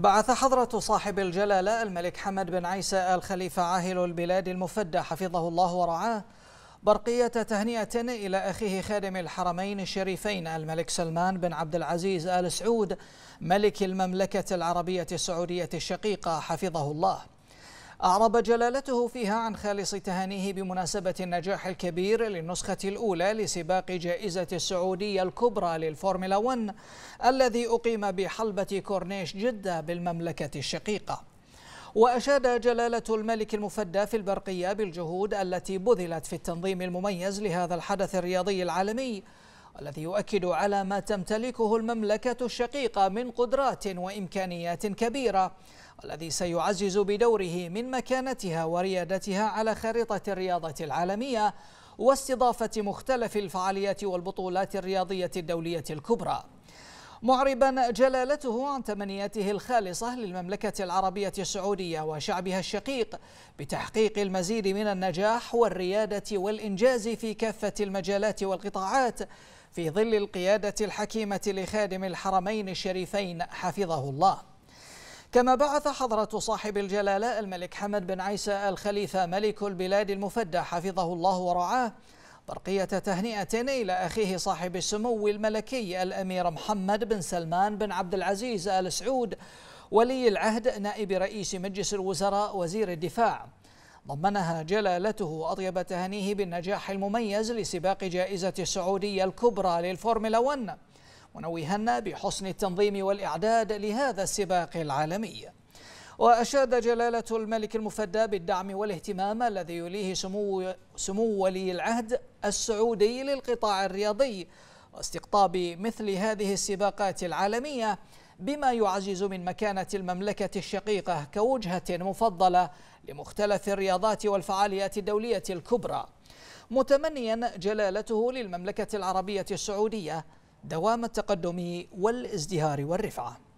بعث حضرة صاحب الجلالة الملك حمد بن عيسى آل خليفة عاهل البلاد المفدى حفظه الله ورعاه برقية تهنئة إلى أخيه خادم الحرمين الشريفين الملك سلمان بن عبد العزيز آل سعود ملك المملكة العربية السعودية الشقيقة حفظه الله أعرب جلالته فيها عن خالص تهانيه بمناسبة النجاح الكبير للنسخة الأولى لسباق جائزة السعودية الكبرى للفورمولا 1 الذي أقيم بحلبة كورنيش جدة بالمملكة الشقيقة وأشاد جلالة الملك المفدى في البرقية بالجهود التي بذلت في التنظيم المميز لهذا الحدث الرياضي العالمي والذي يؤكد على ما تمتلكه المملكة الشقيقة من قدرات وإمكانيات كبيرة والذي سيعزز بدوره من مكانتها وريادتها على خريطة الرياضة العالمية واستضافة مختلف الفعاليات والبطولات الرياضية الدولية الكبرى معربا جلالته عن تمنياته الخالصة للمملكة العربية السعودية وشعبها الشقيق بتحقيق المزيد من النجاح والريادة والإنجاز في كافة المجالات والقطاعات في ظل القيادة الحكيمة لخادم الحرمين الشريفين حفظه الله كما بعث حضرة صاحب الجلالة الملك حمد بن عيسى الخليفة ملك البلاد المفدى حفظه الله ورعاه برقية تهنئة إلى أخيه صاحب السمو الملكي الأمير محمد بن سلمان بن عبد العزيز آل سعود ولي العهد نائب رئيس مجلس الوزراء وزير الدفاع ضمنها جلالته أطيب تهنيه بالنجاح المميز لسباق جائزة السعودية الكبرى للفورمولا 1 ونوهن بحسن التنظيم والإعداد لهذا السباق العالمي وأشاد جلالة الملك المفدى بالدعم والاهتمام الذي يوليه سمو, سمو ولي العهد السعودي للقطاع الرياضي واستقطاب مثل هذه السباقات العالمية بما يعزز من مكانة المملكة الشقيقة كوجهة مفضلة لمختلف الرياضات والفعاليات الدولية الكبرى متمنيا جلالته للمملكة العربية السعودية دوام التقدم والازدهار والرفعه